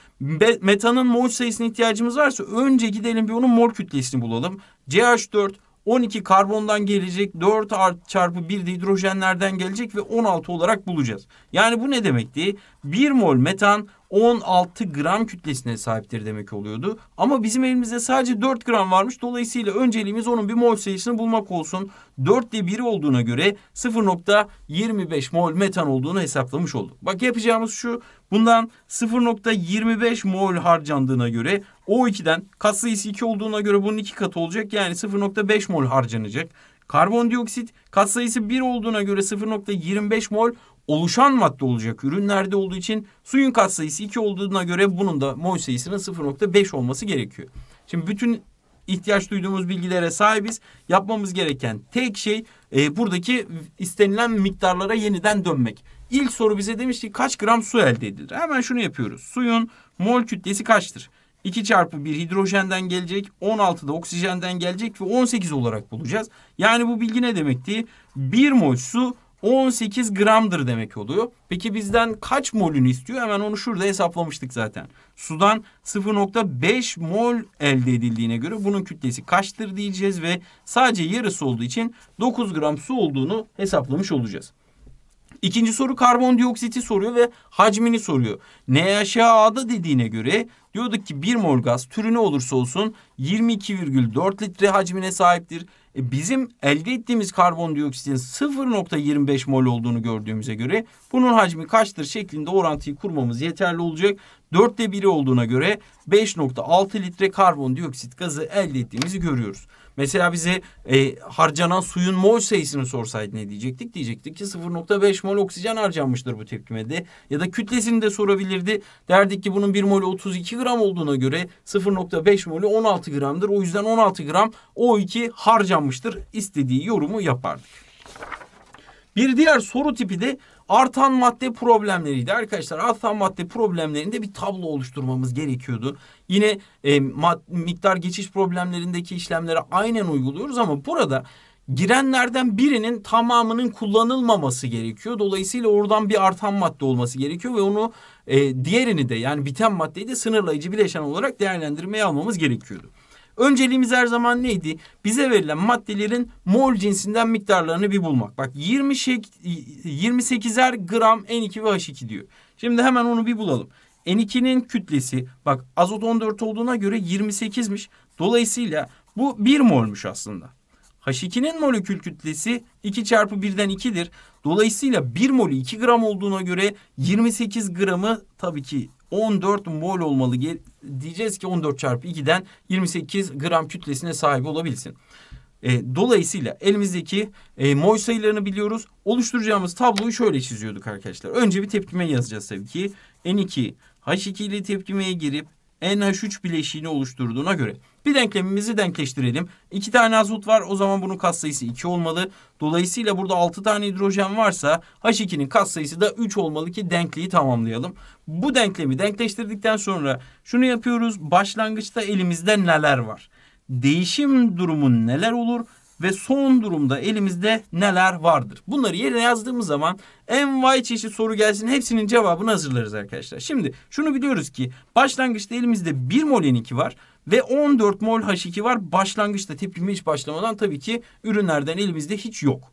metanın mol sayısına ihtiyacımız varsa önce gidelim bir onun mol kütlesini bulalım. CH4 12 karbondan gelecek 4 art çarpı 1 de hidrojenlerden gelecek ve 16 olarak bulacağız. Yani bu ne demekti? 1 mol metan 16 gram kütlesine sahiptir demek oluyordu. Ama bizim elimizde sadece 4 gram varmış. Dolayısıyla önceliğimiz onun bir mol sayısını bulmak olsun. 4 4'te 1 olduğuna göre 0.25 mol metan olduğunu hesaplamış olduk. Bak yapacağımız şu. Bundan 0.25 mol harcandığına göre O2'den katsayısı 2 olduğuna göre bunun 2 katı olacak. Yani 0.5 mol harcanacak. Karbondioksit katsayısı 1 olduğuna göre 0.25 mol oluşan madde olacak ürünlerde olduğu için suyun katsayısı 2 olduğuna göre bunun da mol sayısının 0.5 olması gerekiyor. Şimdi bütün ihtiyaç duyduğumuz bilgilere sahibiz. Yapmamız gereken tek şey e, buradaki istenilen miktarlara yeniden dönmek. İlk soru bize demişti kaç gram su elde edilir? Hemen şunu yapıyoruz. Suyun mol kütlesi kaçtır? 2 çarpı 1 hidrojenden gelecek, 16 da oksijenden gelecek ve 18 olarak bulacağız. Yani bu bilgi ne demekti? 1 mol su 18 gramdır demek oluyor. Peki bizden kaç molünü istiyor? Hemen onu şurada hesaplamıştık zaten. Sudan 0.5 mol elde edildiğine göre bunun kütlesi kaçtır diyeceğiz ve sadece yarısı olduğu için 9 gram su olduğunu hesaplamış olacağız. İkinci soru karbondioksiti soruyor ve hacmini soruyor. NaHA'da dediğine göre diyorduk ki 1 mol gaz türü ne olursa olsun 22,4 litre hacmine sahiptir. E, bizim elde ettiğimiz karbondioksitin 0.25 mol olduğunu gördüğümüze göre bunun hacmi kaçtır şeklinde orantıyı kurmamız yeterli olacak. 4'te biri olduğuna göre 5.6 litre karbondioksit gazı elde ettiğimizi görüyoruz. Mesela bize e, harcanan suyun mol sayısını sorsaydı ne diyecektik? Diyecektik ki 0.5 mol oksijen harcanmıştır bu tepkimede. Ya da kütlesini de sorabilirdi. Derdik ki bunun 1 mol 32 gram olduğuna göre 0.5 molü 16 gramdır. O yüzden 16 gram O2 harcanmıştır. istediği yorumu yapardık. Bir diğer soru tipi de Artan madde problemleriydi arkadaşlar. Artan madde problemlerinde bir tablo oluşturmamız gerekiyordu. Yine e, miktar geçiş problemlerindeki işlemlere aynen uyguluyoruz ama burada girenlerden birinin tamamının kullanılmaması gerekiyor. Dolayısıyla oradan bir artan madde olması gerekiyor ve onu e, diğerini de yani biten maddeyi de sınırlayıcı bileşen olarak değerlendirmeye almamız gerekiyordu. Önceliğimiz her zaman neydi? Bize verilen maddelerin mol cinsinden miktarlarını bir bulmak. Bak 20 28'er gram N2 ve H2 diyor. Şimdi hemen onu bir bulalım. N2'nin kütlesi bak azot 14 olduğuna göre 28'miş. Dolayısıyla bu 1 molmuş aslında. H2'nin molekül kütlesi 2 çarpı 1'den 2'dir. Dolayısıyla 1 molü 2 gram olduğuna göre 28 gramı tabii ki 14 mol olmalı. Diyeceğiz ki 14 çarpı 2'den 28 gram kütlesine sahip olabilsin. E, dolayısıyla elimizdeki e, mol sayılarını biliyoruz. Oluşturacağımız tabloyu şöyle çiziyorduk arkadaşlar. Önce bir tepkime yazacağız tabii ki. N2 H2 ile tepkimeye girip NH3 bileşiğini oluşturduğuna göre bir denklemimizi denkleştirelim. İki tane azot var o zaman bunun katsayısı 2 olmalı. Dolayısıyla burada 6 tane hidrojen varsa H2'nin katsayısı da 3 olmalı ki denkliği tamamlayalım. Bu denklemi denkleştirdikten sonra şunu yapıyoruz. Başlangıçta elimizde neler var? Değişim durumu neler olur? ve son durumda elimizde neler vardır? Bunları yerine yazdığımız zaman en vay çeşit soru gelsin hepsinin cevabını hazırlarız arkadaşlar. Şimdi şunu biliyoruz ki başlangıçta elimizde 1 mol N2 var. Ve 14 mol H2 var. Başlangıçta tepkime hiç başlamadan tabii ki ürünlerden elimizde hiç yok.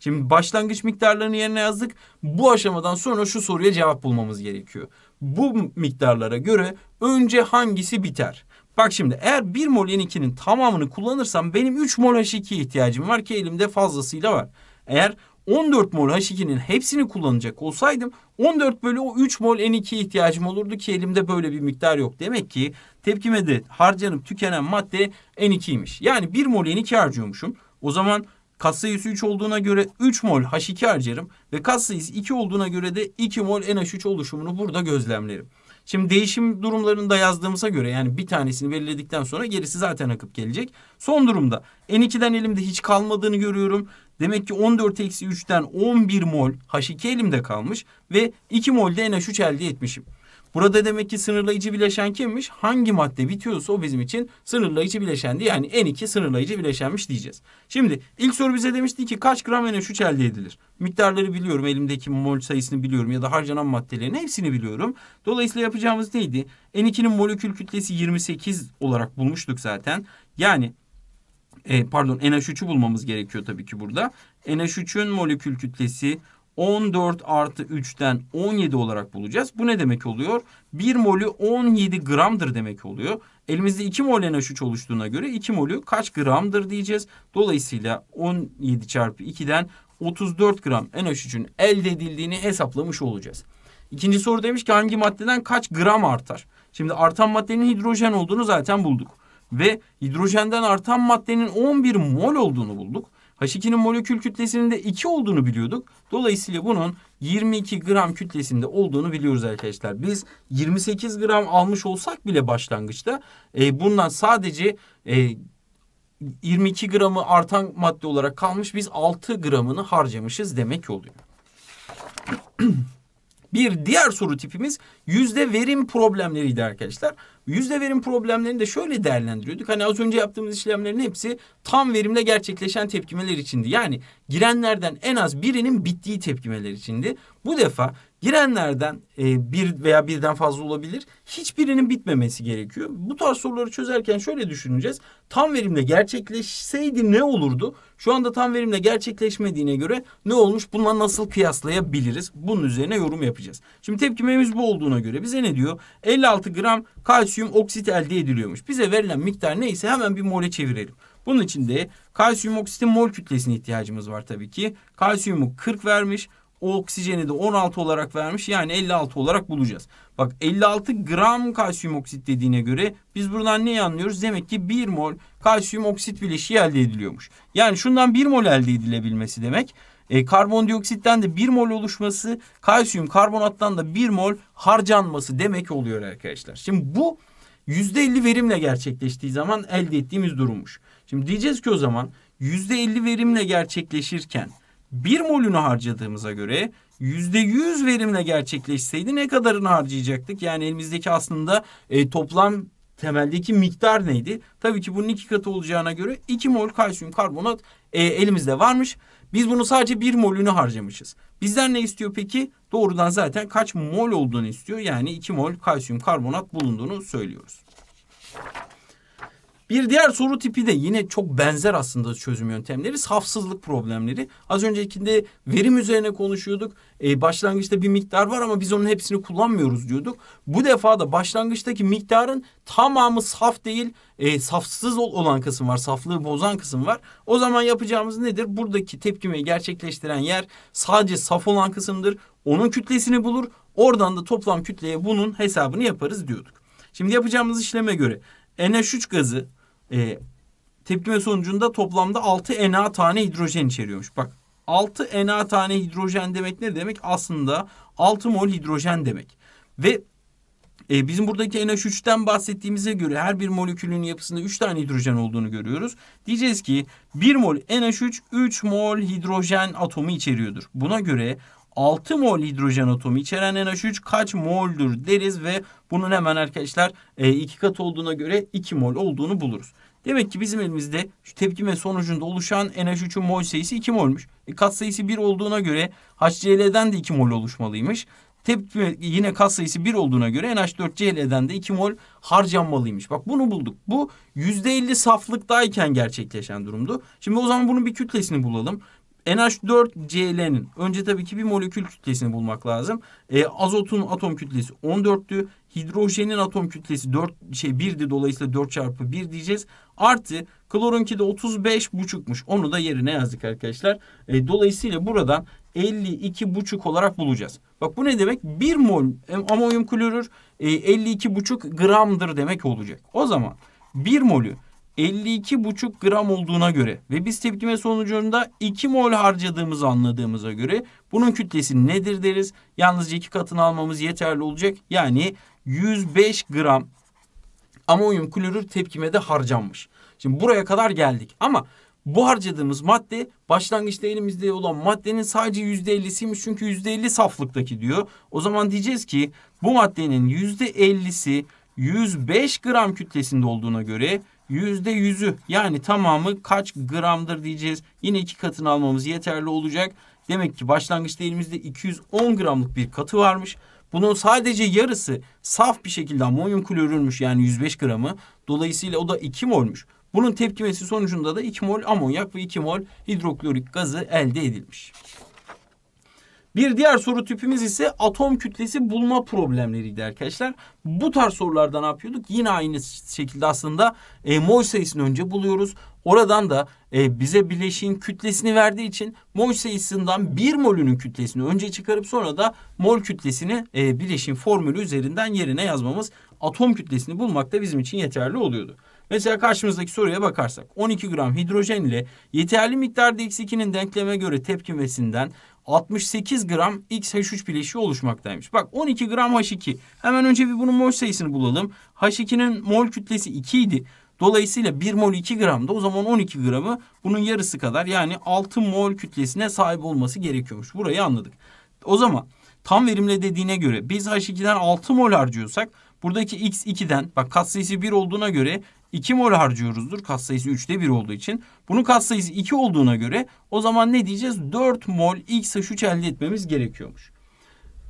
Şimdi başlangıç miktarlarını yerine yazdık. Bu aşamadan sonra şu soruya cevap bulmamız gerekiyor. Bu miktarlara göre önce hangisi biter? Bak şimdi eğer 1 mol N2'nin tamamını kullanırsam benim 3 mol H2'ye ihtiyacım var ki elimde fazlasıyla var. Eğer 14 mol H2'nin hepsini kullanacak olsaydım 14 bölü o 3 mol N2'ye ihtiyacım olurdu ki elimde böyle bir miktar yok. Demek ki tepkime de harcanıp tükenen madde N2'ymiş. Yani 1 mol N2 harcıyormuşum. O zaman katsayısı 3 olduğuna göre 3 mol H2 harcarım ve katsayısı 2 olduğuna göre de 2 mol NH3 oluşumunu burada gözlemlerim. Şimdi değişim durumlarını da yazdığımıza göre yani bir tanesini belirledikten sonra gerisi zaten akıp gelecek. Son durumda N2'den elimde hiç kalmadığını görüyorum. Demek ki 14 eksi 3'ten 11 mol H2 elimde kalmış ve 2 mol de NH3 elde etmişim. Burada demek ki sınırlayıcı bileşen kimmiş? Hangi madde bitiyorsa o bizim için sınırlayıcı bileşendi. Yani N2 sınırlayıcı bileşenmiş diyeceğiz. Şimdi ilk soru bize demişti ki kaç gram NH3 elde edilir? Miktarları biliyorum. Elimdeki mol sayısını biliyorum ya da harcanan maddelerin hepsini biliyorum. Dolayısıyla yapacağımız neydi? N2'nin molekül kütlesi 28 olarak bulmuştuk zaten. Yani e, pardon NH3'ü bulmamız gerekiyor tabii ki burada. NH3'ün molekül kütlesi 14 artı 3'ten 17 olarak bulacağız. Bu ne demek oluyor? 1 molü 17 gramdır demek oluyor. Elimizde 2 mol NH3 oluştuğuna göre 2 molü kaç gramdır diyeceğiz. Dolayısıyla 17 çarpı 2'den 34 gram NH3'ün elde edildiğini hesaplamış olacağız. İkinci soru demiş ki hangi maddeden kaç gram artar? Şimdi artan maddenin hidrojen olduğunu zaten bulduk ve hidrojenden artan maddenin 11 mol olduğunu bulduk. H2'nin molekül kütlesinin de 2 olduğunu biliyorduk. Dolayısıyla bunun 22 gram kütlesinde olduğunu biliyoruz arkadaşlar. Biz 28 gram almış olsak bile başlangıçta e, bundan sadece e, 22 gramı artan madde olarak kalmış. Biz 6 gramını harcamışız demek oluyor. Bir diğer soru tipimiz yüzde verim problemleriydi arkadaşlar. Yüzde verim problemlerini de şöyle değerlendiriyorduk. Hani az önce yaptığımız işlemlerin hepsi tam verimle gerçekleşen tepkimeler içindi. Yani girenlerden en az birinin bittiği tepkimeler içindi. Bu defa Girenlerden e, bir veya birden fazla olabilir. Hiçbirinin bitmemesi gerekiyor. Bu tarz soruları çözerken şöyle düşüneceğiz. Tam verimle gerçekleşseydi ne olurdu? Şu anda tam verimle gerçekleşmediğine göre ne olmuş? Bununla nasıl kıyaslayabiliriz? Bunun üzerine yorum yapacağız. Şimdi tepkimemiz bu olduğuna göre bize ne diyor? 56 gram kalsiyum oksit elde ediliyormuş. Bize verilen miktar neyse hemen bir mole çevirelim. Bunun için de kalsiyum oksitin mol kütlesine ihtiyacımız var tabii ki. Kalsiyumu 40 vermiş. O oksijeni de 16 olarak vermiş. Yani 56 olarak bulacağız. Bak 56 gram kalsiyum oksit dediğine göre biz buradan ne anlıyoruz? Demek ki 1 mol kalsiyum oksit bileşiği şey elde ediliyormuş. Yani şundan 1 mol elde edilebilmesi demek. E, karbondioksitten de 1 mol oluşması, kalsiyum karbonattan da 1 mol harcanması demek oluyor arkadaşlar. Şimdi bu %50 verimle gerçekleştiği zaman elde ettiğimiz durummuş. Şimdi diyeceğiz ki o zaman %50 verimle gerçekleşirken 1 molünü harcadığımıza göre %100 verimle gerçekleşseydi ne kadarını harcayacaktık? Yani elimizdeki aslında e, toplam temeldeki miktar neydi? Tabii ki bunun iki katı olacağına göre 2 mol kalsiyum karbonat e, elimizde varmış. Biz bunu sadece 1 molünü harcamışız. Bizden ne istiyor peki? Doğrudan zaten kaç mol olduğunu istiyor. Yani 2 mol kalsiyum karbonat bulunduğunu söylüyoruz. Bir diğer soru tipi de yine çok benzer aslında çözüm yöntemleri safsızlık problemleri. Az öncekinde verim üzerine konuşuyorduk. Ee, başlangıçta bir miktar var ama biz onun hepsini kullanmıyoruz diyorduk. Bu defa da başlangıçtaki miktarın tamamı saf değil e, safsız olan kısım var. Saflığı bozan kısım var. O zaman yapacağımız nedir? Buradaki tepkimeyi gerçekleştiren yer sadece saf olan kısımdır. Onun kütlesini bulur. Oradan da toplam kütleye bunun hesabını yaparız diyorduk. Şimdi yapacağımız işleme göre NH3 gazı e, ee, tepkime sonucunda toplamda 6 Na tane hidrojen içeriyormuş. Bak 6 Na tane hidrojen demek ne demek? Aslında 6 mol hidrojen demek. Ve e, bizim buradaki NH3'ten bahsettiğimize göre her bir molekülün yapısında 3 tane hidrojen olduğunu görüyoruz. Diyeceğiz ki 1 mol NH3 3 mol hidrojen atomu içeriyordur. Buna göre 6 mol hidrojen atomu içeren NH3 kaç moldur deriz ve bunun hemen arkadaşlar e, iki kat olduğuna göre 2 mol olduğunu buluruz. Demek ki bizim elimizde şu tepkime sonucunda oluşan NH3'ün mol sayısı 2 molmuş. E, kat sayısı 1 olduğuna göre HCl'den de 2 mol oluşmalıymış. Tepkime yine kat sayısı 1 olduğuna göre NH4Cl'den de 2 mol harcanmalıymış. Bak bunu bulduk. Bu %50 saflıktayken gerçekleşen durumdu. Şimdi o zaman bunun bir kütlesini bulalım. NH4Cl'nin önce tabii ki bir molekül kütlesini bulmak lazım. E, azotun atom kütlesi 14'tü. Hidrojenin atom kütlesi 4 şey 1'di dolayısıyla 4 çarpı 1 diyeceğiz. Artı klorunki de 35,5'muş. Onu da yerine yazdık arkadaşlar. E, dolayısıyla buradan 52,5 olarak bulacağız. Bak bu ne demek? 1 mol e, amonyum klorür e, 52,5 gramdır demek olacak. O zaman 1 molü 52,5 gram olduğuna göre ve biz tepkime sonucunda 2 mol harcadığımızı anladığımıza göre bunun kütlesi nedir deriz. Yalnızca 2 katını almamız yeterli olacak. Yani 105 gram amonyum klorür tepkime de harcanmış. Şimdi buraya kadar geldik ama bu harcadığımız madde başlangıçta elimizde olan maddenin sadece yüzde %50'siymiş çünkü yüzde %50 saflıktaki diyor. O zaman diyeceğiz ki bu maddenin yüzde %50'si 105 gram kütlesinde olduğuna göre yüzde yüzü yani tamamı kaç gramdır diyeceğiz. Yine iki katını almamız yeterli olacak. Demek ki başlangıçta elimizde 210 gramlık bir katı varmış. Bunun sadece yarısı saf bir şekilde amonyum klorürmüş yani 105 gramı. Dolayısıyla o da 2 molmuş. Bunun tepkimesi sonucunda da 2 mol amonyak ve 2 mol hidroklorik gazı elde edilmiş. Bir diğer soru tipimiz ise atom kütlesi bulma problemleriydi arkadaşlar. Bu tarz sorularda ne yapıyorduk? Yine aynı şekilde aslında e, mol sayısını önce buluyoruz. Oradan da e, bize bileşiğin kütlesini verdiği için mol sayısından bir molünün kütlesini önce çıkarıp sonra da mol kütlesini e, bileşin formülü üzerinden yerine yazmamız atom kütlesini bulmak da bizim için yeterli oluyordu. Mesela karşımızdaki soruya bakarsak 12 gram hidrojen ile yeterli miktarda X2'nin denkleme göre tepkimesinden 68 gram XH3 bileşiği oluşmaktaymış. Bak 12 gram H2. Hemen önce bir bunun mol sayısını bulalım. H2'nin mol kütlesi 2 idi. Dolayısıyla 1 mol 2 gramda o zaman 12 gramı bunun yarısı kadar yani 6 mol kütlesine sahip olması gerekiyormuş. Burayı anladık. O zaman tam verimle dediğine göre biz H2'den 6 mol harcıyorsak buradaki X2'den bak katsayısı 1 olduğuna göre 2 mol harcıyoruzdur. Katsayısı 3'te 1 olduğu için. Bunun katsayısı 2 olduğuna göre o zaman ne diyeceğiz? 4 mol XH3 elde etmemiz gerekiyormuş.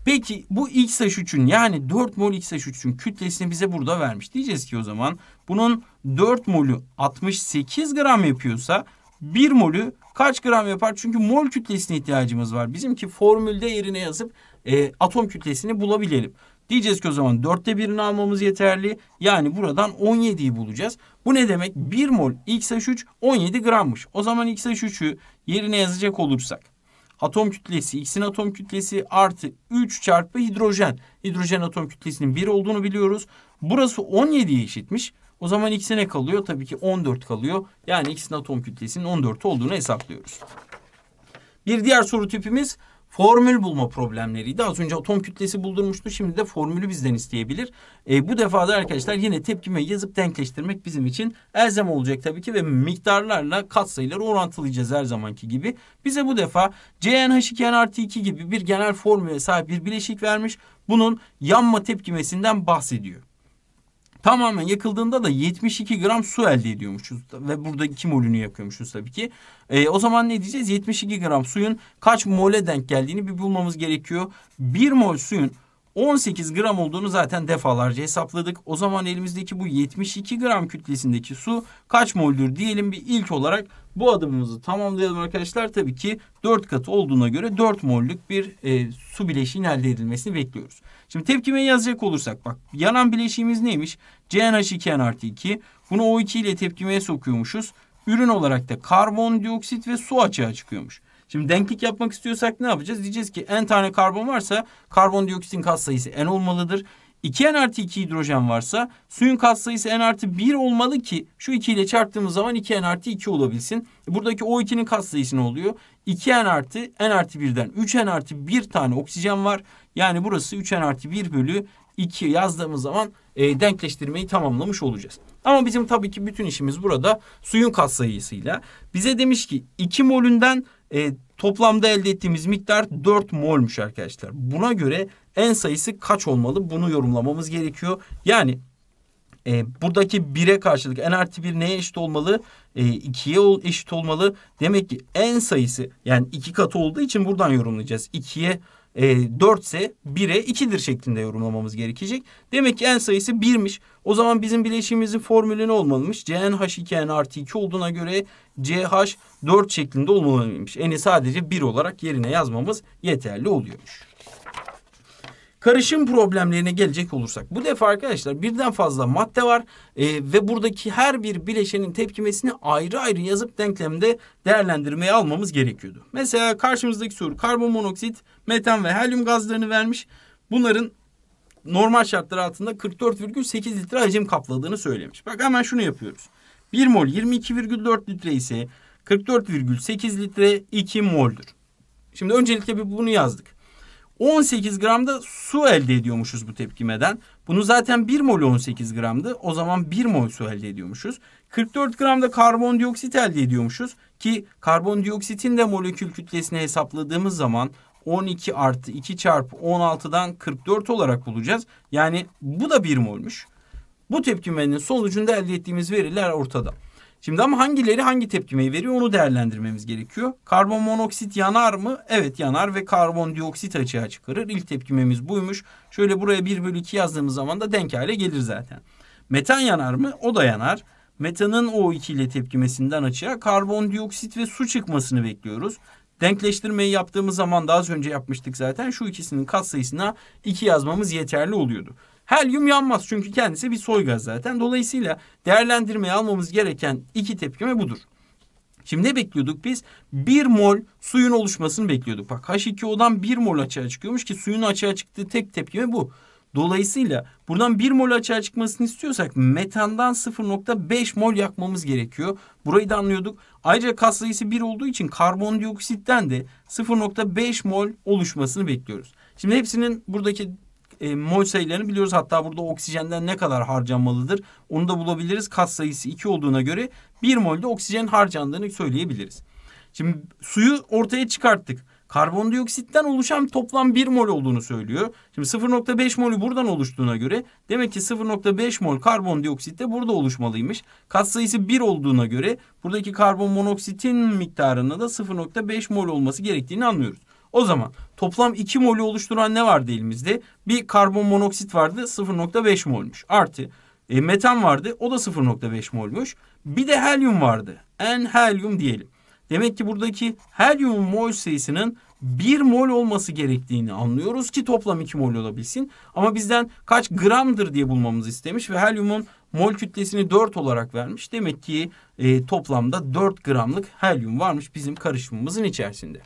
Peki bu XH3'ün yani 4 mol XH3'ün kütlesini bize burada vermiş. Diyeceğiz ki o zaman bunun 4 molü 68 gram yapıyorsa 1 molü kaç gram yapar? Çünkü mol kütlesine ihtiyacımız var. Bizimki formülde yerine yazıp e, atom kütlesini bulabilelim. Diyeceğiz ki o zaman dörtte birini almamız yeterli. Yani buradan 17'yi bulacağız. Bu ne demek? 1 mol XH3 17 grammış. O zaman XH3'ü yerine yazacak olursak. Atom kütlesi, X'in atom kütlesi artı 3 çarpı hidrojen. Hidrojen atom kütlesinin 1 olduğunu biliyoruz. Burası 17'ye eşitmiş. O zaman X'e ne kalıyor? Tabii ki 14 kalıyor. Yani X'in atom kütlesinin 14 olduğunu hesaplıyoruz. Bir diğer soru tipimiz formül bulma problemleriydi. Az önce atom kütlesi buldurmuştu. Şimdi de formülü bizden isteyebilir. E, bu defa da arkadaşlar yine tepkime yazıp denkleştirmek bizim için elzem olacak tabii ki ve miktarlarla katsayıları orantılayacağız her zamanki gibi. Bize bu defa CnH2n artı 2 gibi bir genel formüle sahip bir bileşik vermiş. Bunun yanma tepkimesinden bahsediyor. Tamamen yakıldığında da 72 gram su elde ediyormuşuz. Ve burada 2 molünü yakıyormuşuz tabii ki. E, o zaman ne diyeceğiz? 72 gram suyun kaç mole denk geldiğini bir bulmamız gerekiyor. 1 mol suyun 18 gram olduğunu zaten defalarca hesapladık. O zaman elimizdeki bu 72 gram kütlesindeki su kaç moldür diyelim bir ilk olarak bu adımımızı tamamlayalım arkadaşlar. Tabii ki 4 katı olduğuna göre 4 mollük bir e, su bileşiğinin elde edilmesini bekliyoruz. Şimdi tepkimeyi yazacak olursak bak yanan bileşiğimiz neymiş? CNH2N artı 2. Bunu O2 ile tepkimeye sokuyormuşuz. Ürün olarak da karbondioksit ve su açığa çıkıyormuş. Şimdi denklik yapmak istiyorsak ne yapacağız? Diyeceğiz ki n tane karbon varsa karbondioksitin katsayısı n olmalıdır. 2n artı 2 hidrojen varsa suyun katsayısı n artı 1 olmalı ki şu 2 ile çarptığımız zaman 2n artı 2 olabilsin. Buradaki o 2'nin katsayısı ne oluyor? 2n artı n artı 1'den 3n artı 1 tane oksijen var. Yani burası 3n artı 1 bölü 2 yazdığımız zaman e, denkleştirmeyi tamamlamış olacağız. Ama bizim tabii ki bütün işimiz burada suyun katsayısıyla. Bize demiş ki 2 molünden e, toplamda elde ettiğimiz miktar 4 molmuş arkadaşlar. Buna göre en sayısı kaç olmalı? Bunu yorumlamamız gerekiyor. Yani e, buradaki 1'e karşılık n artı 1 neye eşit olmalı? E, 2'ye eşit olmalı. Demek ki en sayısı yani 2 katı olduğu için buradan yorumlayacağız. 2'ye e, 4 ise 1'e 2'dir şeklinde yorumlamamız gerekecek. Demek ki n sayısı 1'miş. O zaman bizim bileşimimizin formülü ne olmalıymış? CnH2n artı 2 olduğuna göre CH 4 şeklinde olmalıymış. N'i sadece 1 olarak yerine yazmamız yeterli oluyormuş. Karışım problemlerine gelecek olursak. Bu defa arkadaşlar birden fazla madde var e, ve buradaki her bir bileşenin tepkimesini ayrı ayrı yazıp denklemde değerlendirmeye almamız gerekiyordu. Mesela karşımızdaki soru karbon monoksit metan ve helyum gazlarını vermiş. Bunların normal şartlar altında 44,8 litre hacim kapladığını söylemiş. Bak hemen şunu yapıyoruz. 1 mol 22,4 litre ise 44,8 litre 2 moldür. Şimdi öncelikle bir bunu yazdık. 18 gramda su elde ediyormuşuz bu tepkimeden. Bunu zaten 1 mol 18 gramdı. O zaman 1 mol su elde ediyormuşuz. 44 gramda karbondioksit elde ediyormuşuz. Ki karbondioksitin de molekül kütlesini hesapladığımız zaman 12 artı 2 çarpı 16'dan 44 olarak bulacağız. Yani bu da 1 molmüş. Bu tepkimenin sonucunda elde ettiğimiz veriler ortada. Şimdi ama hangileri hangi tepkimeyi veriyor onu değerlendirmemiz gerekiyor. Karbon monoksit yanar mı? Evet yanar ve karbondioksit açığa çıkarır. İlk tepkimemiz buymuş. Şöyle buraya 1 bölü 2 yazdığımız zaman da denk hale gelir zaten. Metan yanar mı? O da yanar. Metanın O2 ile tepkimesinden açığa karbondioksit ve su çıkmasını bekliyoruz. Denkleştirmeyi yaptığımız zaman daha az önce yapmıştık zaten. Şu ikisinin katsayısına 2 yazmamız yeterli oluyordu. Helyum yanmaz çünkü kendisi bir soy gaz zaten. Dolayısıyla değerlendirmeye almamız gereken iki tepkime budur. Şimdi ne bekliyorduk biz? 1 mol suyun oluşmasını bekliyorduk. Bak H2O'dan 1 mol açığa çıkıyormuş ki suyun açığa çıktığı tek tepkime bu. Dolayısıyla buradan 1 mol açığa çıkmasını istiyorsak metandan 0.5 mol yakmamız gerekiyor. Burayı da anlıyorduk. Ayrıca kas sayısı 1 olduğu için karbondioksitten de 0.5 mol oluşmasını bekliyoruz. Şimdi hepsinin buradaki e, mol sayılarını biliyoruz. Hatta burada oksijenden ne kadar harcanmalıdır onu da bulabiliriz. Kas sayısı 2 olduğuna göre 1 molde oksijen harcandığını söyleyebiliriz. Şimdi suyu ortaya çıkarttık karbondioksitten oluşan toplam 1 mol olduğunu söylüyor. Şimdi 0.5 molü buradan oluştuğuna göre demek ki 0.5 mol karbondioksit de burada oluşmalıymış. Katsayısı 1 olduğuna göre buradaki karbon monoksitin miktarına da 0.5 mol olması gerektiğini anlıyoruz. O zaman toplam 2 molü oluşturan ne vardı elimizde? Bir karbon monoksit vardı 0.5 molmuş. Artı e, metan vardı o da 0.5 molmuş. Bir de helyum vardı. En helyum diyelim. Demek ki buradaki helyumun mol sayısının 1 mol olması gerektiğini anlıyoruz ki toplam 2 mol olabilsin. Ama bizden kaç gramdır diye bulmamızı istemiş ve helyumun mol kütlesini 4 olarak vermiş. Demek ki e, toplamda 4 gramlık helyum varmış bizim karışımımızın içerisinde.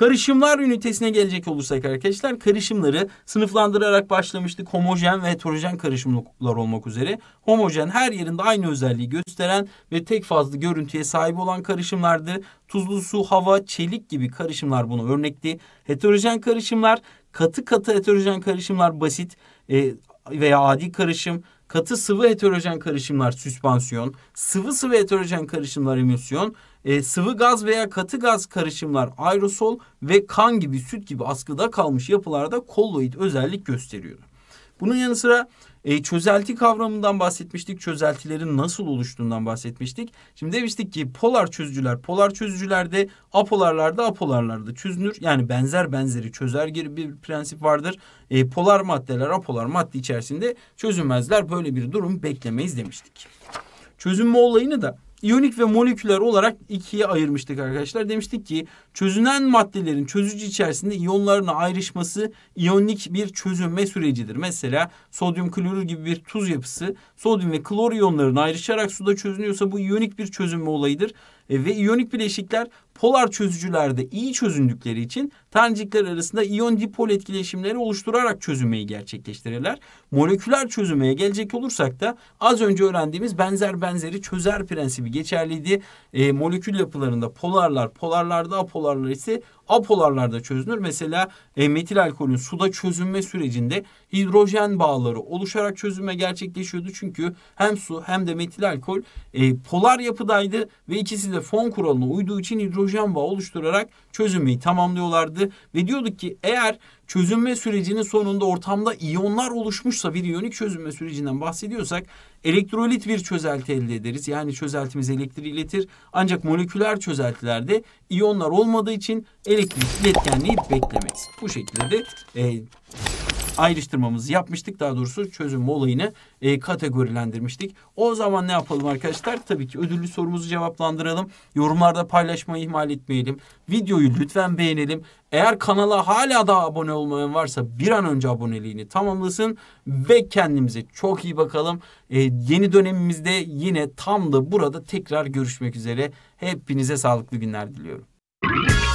Karışımlar ünitesine gelecek olursak arkadaşlar karışımları sınıflandırarak başlamıştık. Homojen ve heterojen karışımlar olmak üzere. Homojen her yerinde aynı özelliği gösteren ve tek fazlı görüntüye sahip olan karışımlardır. Tuzlu su, hava, çelik gibi karışımlar buna örnekti. Heterojen karışımlar katı katı heterojen karışımlar basit e, veya adi karışım. Katı sıvı heterojen karışımlar süspansiyon. Sıvı sıvı heterojen karışımlar emisyon e, sıvı gaz veya katı gaz karışımlar aerosol ve kan gibi süt gibi askıda kalmış yapılarda kolloid özellik gösteriyordu. Bunun yanı sıra e, çözelti kavramından bahsetmiştik. Çözeltilerin nasıl oluştuğundan bahsetmiştik. Şimdi demiştik ki polar çözücüler, polar çözücülerde apolarlarda apolarlarda çözünür. Yani benzer benzeri çözer gibi bir prensip vardır. E, polar maddeler apolar madde içerisinde çözünmezler. Böyle bir durum beklemeyiz demiştik. Çözünme olayını da iyonik ve moleküler olarak ikiye ayırmıştık arkadaşlar. Demiştik ki çözünen maddelerin çözücü içerisinde iyonlarına ayrışması iyonik bir çözünme sürecidir. Mesela sodyum klorür gibi bir tuz yapısı sodyum ve klor iyonlarına ayrışarak suda çözünüyorsa bu iyonik bir çözünme olayıdır. E, ve iyonik bileşikler polar çözücülerde iyi çözündükleri için tanecikler arasında iyon dipol etkileşimleri oluşturarak çözünmeyi gerçekleştirirler. Moleküler çözünmeye gelecek olursak da az önce öğrendiğimiz benzer benzeri çözer prensibi geçerliydi. E, molekül yapılarında polarlar, polarlarda apolarlar ise apolarlarda çözünür. Mesela e, metil alkolün suda çözünme sürecinde hidrojen bağları oluşarak çözünme gerçekleşiyordu. Çünkü hem su hem de metil alkol e, polar yapıdaydı ve ikisi de fon kuralına uyduğu için hidrojen hidrojen oluşturarak çözünmeyi tamamlıyorlardı. Ve diyorduk ki eğer çözünme sürecinin sonunda ortamda iyonlar oluşmuşsa bir iyonik çözünme sürecinden bahsediyorsak elektrolit bir çözelti elde ederiz. Yani çözeltimiz elektriği iletir. Ancak moleküler çözeltilerde iyonlar olmadığı için elektrik iletkenliği beklemeyiz. Bu şekilde de e, ayrıştırmamızı yapmıştık. Daha doğrusu çözüm olayını e, kategorilendirmiştik. O zaman ne yapalım arkadaşlar? Tabii ki ödüllü sorumuzu cevaplandıralım. Yorumlarda paylaşmayı ihmal etmeyelim. Videoyu lütfen beğenelim. Eğer kanala hala daha abone olmayan varsa bir an önce aboneliğini tamamlasın ve kendimize çok iyi bakalım. Ee, yeni dönemimizde yine tam da burada tekrar görüşmek üzere. Hepinize sağlıklı günler diliyorum.